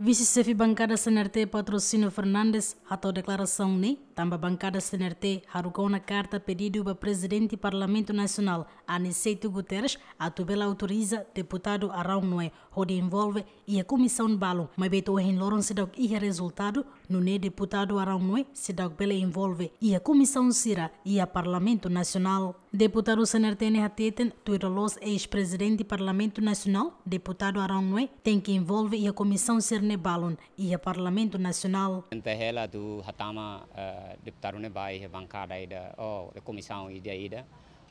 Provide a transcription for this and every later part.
Vice-chefe bancada CNRT Patrocínio Fernandes atou declaração ni, tamba bancada CNRT harugou na carta pedido para presidente do Parlamento Nacional, Aniceto Guterres, a tubela autoriza deputado Arão Noé, onde envolve e a comissão de balo, mas beto em Loron se dá e resultado, no ne deputado Arão Noé se dá envolve e a comissão Cira e a Parlamento Nacional. Deputado na RTNH Teten, Tuirolos, ex-presidente do Parlamento Nacional, deputado Arangue, tem que envolve a Comissão serné Balon e o Parlamento Nacional. Entahela do Hatama, eh, deputado Nebai, bancada ida, ou a comissão ida ida,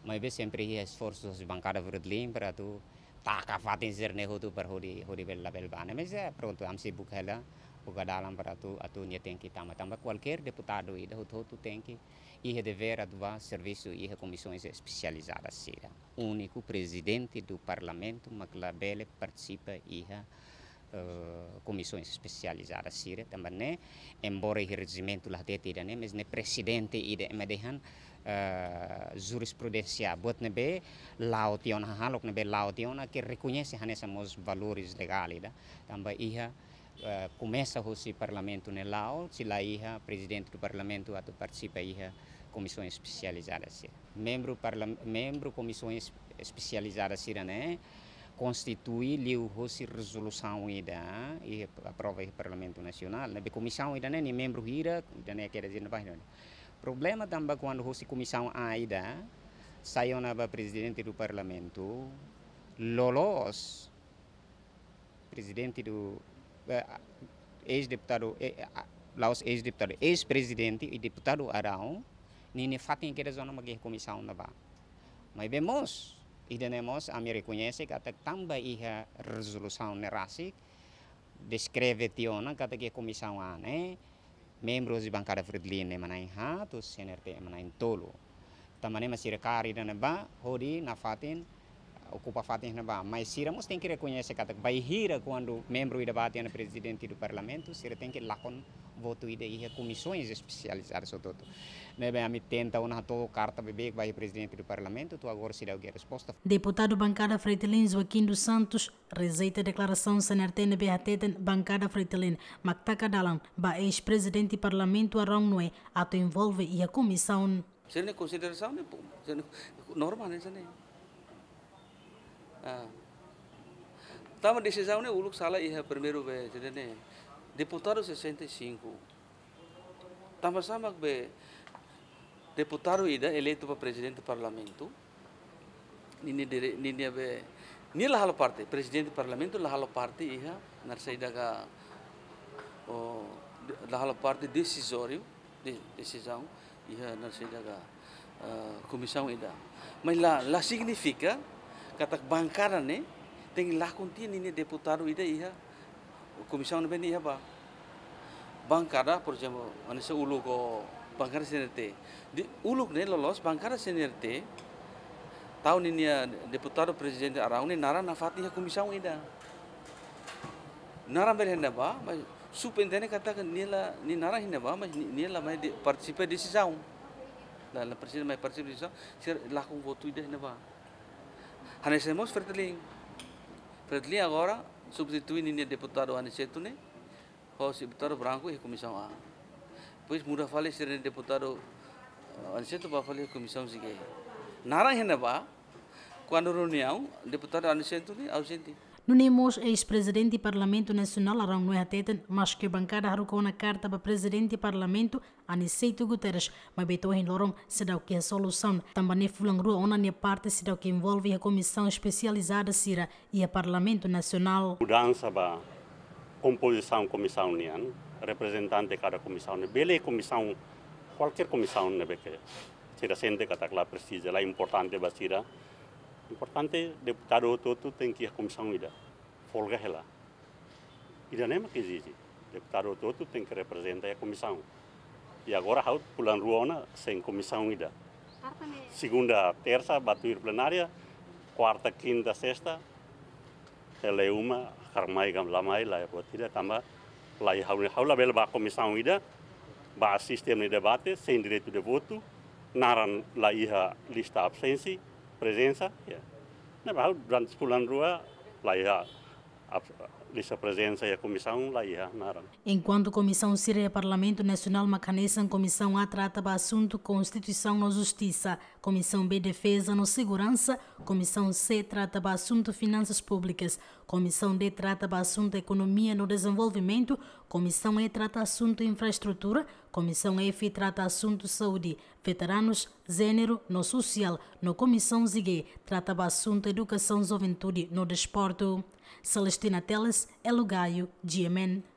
mas sempre esforços de bancada por para tu taca fatin Cerne Rodo para Rodi Bela Belbana, mas é pronto, am é se bukhela. É Pogadalam para tu, a tu nie tem que tamba. Tamba qualquer deputado e tu, tu tem que ir dever aduar serviço e comissões especializadas. Sira. Único presidente do parlamento, Maclabele, participa e Uh, comissões especializadas sira também né embora o regimento lá detida né mas né presidente ida medehan uh, eh, jurisprudência, bot nebe be laotiona halok nebe be laotiona que reconhece hanesamos valores legais da também ia uh, começa o parlamento no Lao, se lá ia presidente do parlamento ato participa ia comissão especializada membro parla, membro comissão especializada se né constitui resolução ida e aprova o parlamento nacional na né? comissão ida é né? nem membro ira ida né quer dizer não problema também quando hosi comissão aida saiu na presidente do parlamento lolos presidente do ex deputado eh, laos ex deputado ex presidente e deputado arão nini fatin que zona uma guerra comissão na ba mas vemos e tenemos a me reconhece que até também a resolução nerasi descreve tiona que até que comissão ane membros de bancada verdline manain hatus senerte manain tolo tamane kari na ba Hodi nafatin. ocupa fatin ba mas se iramos tem que reconhecer que bai hira quando membro ida batia presidente do parlamento se tem que com voto e ia comissões especializadas o toto né bem a mi tenta una to carta bebê vai presidente do parlamento tu agora se dá alguma resposta deputado bancada Freitelin Joaquim dos Santos rejeita declaração senertene behateten bancada Freitelin, mactaca dalang ba ex-presidente do parlamento arão noé ato envolve a comissão Sini consideração não é normal não é Estava ah. decisão, né? O Lucas Sala ia primeiro vez, né? Deputado singku e Tama sama be deputado ida e pa presiden tu parlamen tu Nini dire nini be ni lahalo parte presidente do parlamento lahalo parte iha narsaida ka o lahalo parte decisório di decisão iha narsaida ka ah, comissão ida. E Mas la la signifika katak bangkara ne teng lakun ti ni deputaru ida iha komision ben iha ba bangkara por jamo anese ulu ko bangkara senerte di uluk ne lolos bangkara senerte tahun ini ya deputaru presiden arauni nara nafati ya komision ida nara berhenda ba superintendente katakan nila ni nara hinda ba mas nila mai participe di la la presiden mai participe sir lakun voto ida hinda ba Ranecemos Fredlin. Fredlin agora substitui o deputado Aniceto, o deputado Branco e comissão A. Pois muda falei ser deputado eh, Aniceto para falar comissão Zigue. Nara Reneba, quando reunião, deputado Aniceto ausente. Nunemos, ex-presidente do Parlamento Nacional, arão não ateten, mas que bancada arrucou na carta para presidente do Parlamento, Aniceito Guterres, mas betou em Lorom, se dá o que é solução. Também é fulangrua ona a parte se dá o que envolve a Comissão Especializada Cira e o Parlamento Nacional. Mudança para composição comissão união, representante de cada comissão, bela comissão, qualquer comissão, se que se sente que está lá precisa, lá é importante para Cira, Importante, deputado Ototo tem que ir à comissão ida, folga ela. Ida nem é que existe. Deputado Ototo tem que representar a comissão. E agora, há pulan ruona sem comissão ida. Segunda, terça, bater plenária. Quarta, quinta, sexta, ela é uma, carmai gam lamai lá, é tira tamba lá é e hau hau label ba comissão ida, ba sistema de debate sem direito de voto, naran lá iha é lista absência presența. Yeah. Ne va, durant spul în rua, a vice-presidência e a comissão lá ia Enquanto a comissão síria Parlamento Nacional Macanense comissão A trata o assunto Constituição na Justiça, comissão B Defesa na Segurança, comissão C trata o assunto Finanças Públicas, comissão D trata o assunto Economia no Desenvolvimento, comissão E trata assunto Infraestrutura, comissão F trata assunto Saúde, Veteranos, Gênero no Social, no comissão ZIGUE trata o assunto Educação Juventude no Desporto. Celestina Teles Elugaio, Lugaio